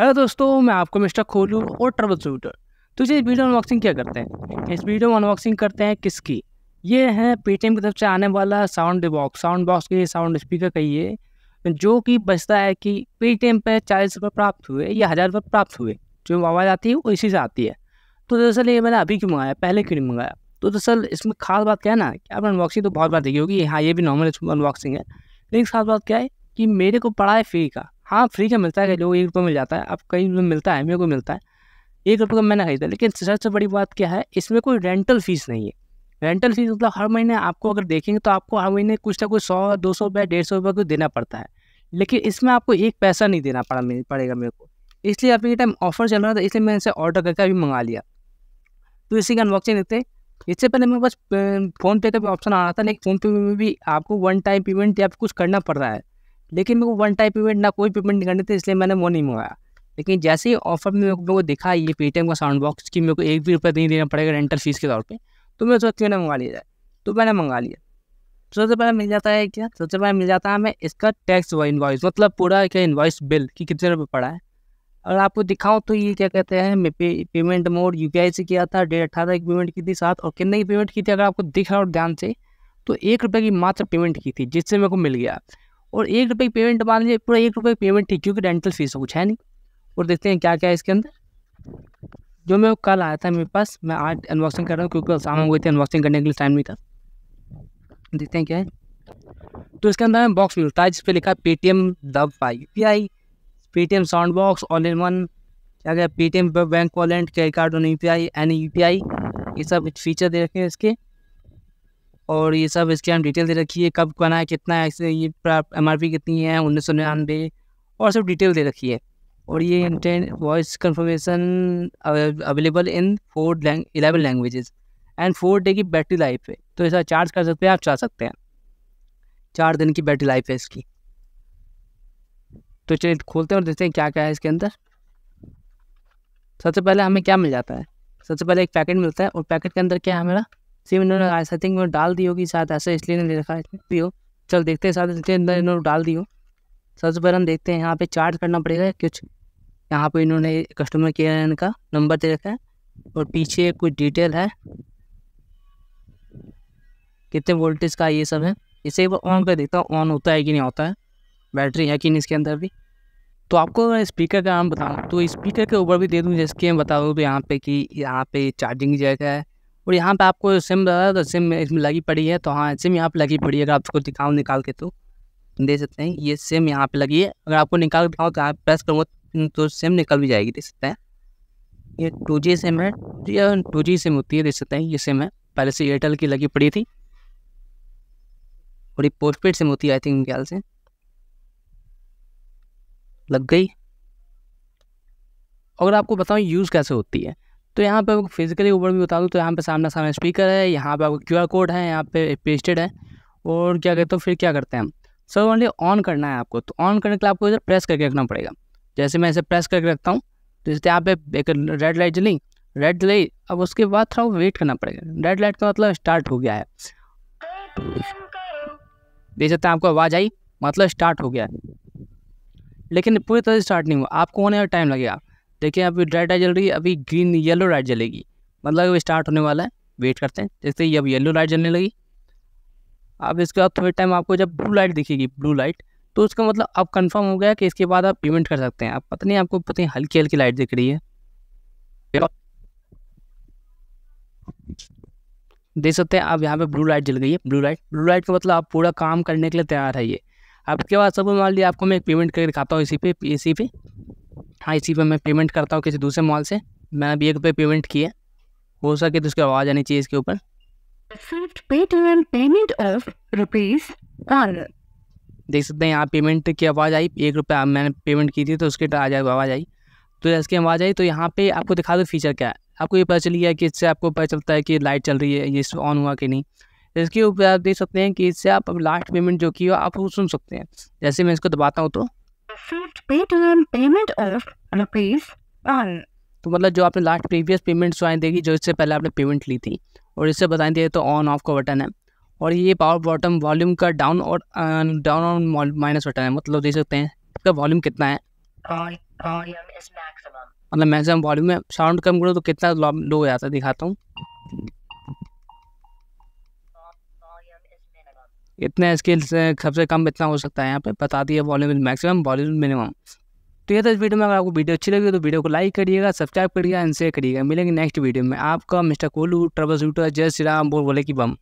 Hello दोस्तों मैं आपको मिस्टर खोलू और ट्रबल शूटर तो ये वीडियो अनबॉक्सिंग क्या करते हैं इस वीडियो में अनबॉक्सिंग करते हैं किसकी ये है पेटीएम की तरफ से आने वाला साउंड बॉक्स साउंड बॉक्स के साउंड स्पीकर कहिए जो कि बचता है कि पेटीएम पर चालीस रुपये प्राप्त हुए या हज़ार रुपये प्राप्त हुए जो आवाज़ आती है वो इसी से आती है तो दरअसल ये मैंने अभी क्यों मंगाया पहले क्यों नहीं मंगाया तो दरअसल इसमें खास बात क्या है ना कि आपने अनबॉक्सिंग तो बहुत बार देखी होगी हाँ ये भी नॉर्मल अनबॉक्सिंग है लेकिन खास बात क्या है कि मेरे को पड़ा है फ्री का हाँ फ्री का मिलता है हम्म। लोग एक रुपये मिल जाता है अब कई मिलता है मेरे को मिलता है एक रुपये का मैंने खरीदा लेकिन सबसे बड़ी बात क्या है इसमें कोई रेंटल फीस नहीं है रेंटल फीस मतलब हर महीने आपको अगर देखेंगे तो आपको हर महीने कुछ ना कुछ सौ दो सौ रुपये डेढ़ सौ रुपये को देना पड़ता है लेकिन इसमें आपको एक पैसा नहीं देना पड़ा पड़ेगा मेरे को इसलिए अभी टाइम ऑफर चल रहा था इसलिए मैंने इसे ऑर्डर करके अभी मंगा लिया तो इसी का अनबॉक्सिंग देते हैं इससे पहले मेरे पास फ़ोनपे का भी ऑप्शन आ रहा था लेकिन फ़ोनपे में भी आपको वन टाइम पेमेंट या कुछ करना पड़ रहा है लेकिन मेरे को वन टाइम पेमेंट ना कोई पेमेंट नहीं करनी थी इसलिए मैंने वो नहीं मंगाया लेकिन जैसे ही ऑफर में मेरे को दिखा ये पेटीएम का साउंड बॉक्स कि मेरे को एक भी रुपया नहीं देना पड़ेगा रेंटल फीस के तौर पर तो मैं सोचती हूँ मंगा लिया जाए तो मैंने मंगा लिया सबसे पहले मिल जाता है क्या सबसे पहले मिल जाता है हमें इसका टैक्स व इन्वाइस मतलब पूरा क्या इन्वाइस बिल कि कितने रुपये पड़ा है अगर आपको दिखाऊं तो ये क्या कहते हैं मैं पे, पेमेंट मोड यू से किया था डेढ़ अठारह की पेमेंट की थी सात और कितने की पेमेंट की थी अगर आपको दिख रहा और ध्यान से तो एक रुपये की मात्र पेमेंट की थी जिससे मेरे को मिल गया और एक रुपये की पेमेंट मान लीजिए पूरा एक रुपये की पेमेंट थी क्योंकि डेंटल फीस कुछ है नहीं और देखते हैं क्या क्या है इसके अंदर जो मैं कल आया था मेरे पास मैं आज अनबॉक्सिंग कर रहा हूँ क्योंकि शाम हो गई थी अनबॉक्सिंग करने के लिए टाइम नहीं था देखते हैं क्या है तो इसके अंदर हमें बॉक्स मिलता है जिस पर लिखा है पेटीएम दब पाई U P I Paytm sound box all in one क्या क्या Paytm bank wallet credit card on U P I and U P I ये सब फीचर दे रखे हैं इसके और ये सब इसके हम डिटेल दे रखी है कब बना है कितना है ऐसे ये एम आर पी कितनी है उन्नीस सौ निन्यानवे और सब डिटेल दे रखी है और ये intent voice confirmation available in four eleven languages and four day की बैटरी लाइफ है तो ऐसा चार्ज कर सकते हैं आप चाह सकते हैं चार दिन की बैटरी लाइफ है इसकी तो चलिए खोलते हैं और देखते हैं क्या क्या है इसके अंदर सबसे पहले हमें क्या मिल जाता है सबसे पहले एक पैकेट मिलता है और पैकेट के अंदर क्या है हमारा सिम इन्होंने आई थिंक इन्होंने डाल दी होगी शायद ऐसा इसलिए नहीं रखा है चल देखते हैं शायद इसलिए अंदर इन्होंने डाल दी हो सबसे पहले हम देखते हैं यहाँ पे चार्ज करना पड़ेगा कुछ यहाँ पे इन्होंने कस्टमर केयर इनका नंबर दे रखा है और पीछे कुछ डिटेल है कितने वोल्टेज का ये सब है इसे ऑन कर देखता हूँ ऑन होता है कि नहीं होता है बैटरी है कि नहीं इसके अंदर भी तो आपको स्पीकर का नाम बताऊँ तो स्पीकर के ऊपर भी दे दूँ जैसे कि मैं बता दूँ तो यहाँ पे कि यहाँ पे चार्जिंग जगह है और यहाँ पे आपको सिम तो सिम इसमें लगी पड़ी है तो हाँ सिम यहाँ पे लगी पड़ी है अगर आपको दिखाऊँ निकाल के तो दे सकते हैं ये सिम यहाँ पे लगी है अगर आपको निकाल के दिखाऊँ तो आप प्रेस करो तो सिम निकल भी जाएगी देख सकते हैं ये टू जी सिम है जी टू जी सिम होती है देख सकते हैं ये सिम है पहले से एयरटेल की लगी पड़ी थी और ये पोस्ट पेड सिम होती है आई थिंक ख्याल से लग गई अगर आपको बताऊँ यूज़ कैसे होती है तो यहाँ पर आपको फिजिकली ऊपर भी बता दूँ तो यहाँ पे सामने सामने स्पीकर है यहाँ पे आपको आर कोड है यहाँ पे पेस्टेड है और क्या कहते हो फिर क्या करते हैं हम सर ओनली ऑन करना है आपको तो ऑन करने के लिए आपको इधर प्रेस करके रखना पड़ेगा जैसे मैं इसे प्रेस करके रखता हूँ तो जैसे यहाँ पे एक रेड लाइट जली रेड जली अब उसके बाद थोड़ा वेट करना पड़ेगा रेड लाइट का मतलब स्टार्ट हो गया है देख सकते हैं आपको आवाज़ आई मतलब स्टार्ट हो गया है लेकिन पूरी तरह स्टार्ट नहीं हुआ आपको होने में टाइम लगेगा देखिए अभी रेड लाइट जल रही है अभी ग्रीन येलो लाइट जलेगी मतलब स्टार्ट होने वाला है वेट करते हैं देखते ही अब येलो लाइट जलने लगी अब इसके बाद थोड़े टाइम आपको जब ब्लू लाइट दिखेगी ब्लू लाइट तो उसका मतलब अब कंफर्म हो गया कि इसके बाद आप पेमेंट कर सकते हैं आप पता नहीं आपको पता नहीं हल्की हल्की लाइट दिख रही है देख सकते हैं आप यहाँ पे ब्लू लाइट जल गई है ब्लू लाइट ब्लू लाइट का मतलब आप पूरा काम करने के लिए तैयार है ये आपके बाद सब मान लिया आपको मैं एक पेमेंट करके दिखाता हूँ इसी पे इसी पे हाँ इसी पर मैं पेमेंट करता हूँ किसी दूसरे मॉल से मैंने अभी एक रुपये पेमेंट किया हो सके तो उसकी आवाज़ आनी चाहिए इसके ऊपर देख सकते हैं यहाँ पेमेंट की आवाज़ आई एक रुपये मैंने पेमेंट की थी तो उसके आ जाए आवाज़ आई तो इसकी आवाज़ आई तो यहाँ पे आपको दिखा दो फीचर क्या है आपको ये पता चल गया कि इससे आपको पता चलता है कि लाइट चल रही है ये ऑन हुआ कि नहीं इसके ऊपर आप देख सकते हैं कि इससे आप लास्ट पेमेंट जो की हो आप वो सुन सकते हैं जैसे मैं इसको दबाता हूँ तो Paytm payment of rupees one तो मतलब जो आपने लास्ट प्रीवियस पेमेंट जो आए देगी जो इससे पहले आपने पेमेंट ली थी और इससे बताएं दिए तो ऑन ऑफ तो का बटन है और ये पावर बॉटम वॉल्यूम का डाउन और डाउन ऑन माइनस बटन है मतलब देख सकते हैं इसका वॉल्यूम कितना है मतलब मैक्सिमम वॉल्यूम है साउंड कम करो तो कितना लो हो जाता है दिखाता हूँ इतने स्केल से सबसे कम इतना हो सकता है यहाँ पे बता दिया वॉल्यूम मैक्सिमम वॉल्यूम मिनिमम तो ये था इस वीडियो में अगर आपको वीडियो अच्छी लगी तो वीडियो को लाइक करिएगा सब्सक्राइब करिएगा एंड शेयर करिएगा मिलेंगे नेक्स्ट वीडियो में आपका मिस्टर कोलू ट्रबल शूटर जय श्री राम बोल बोले कि बम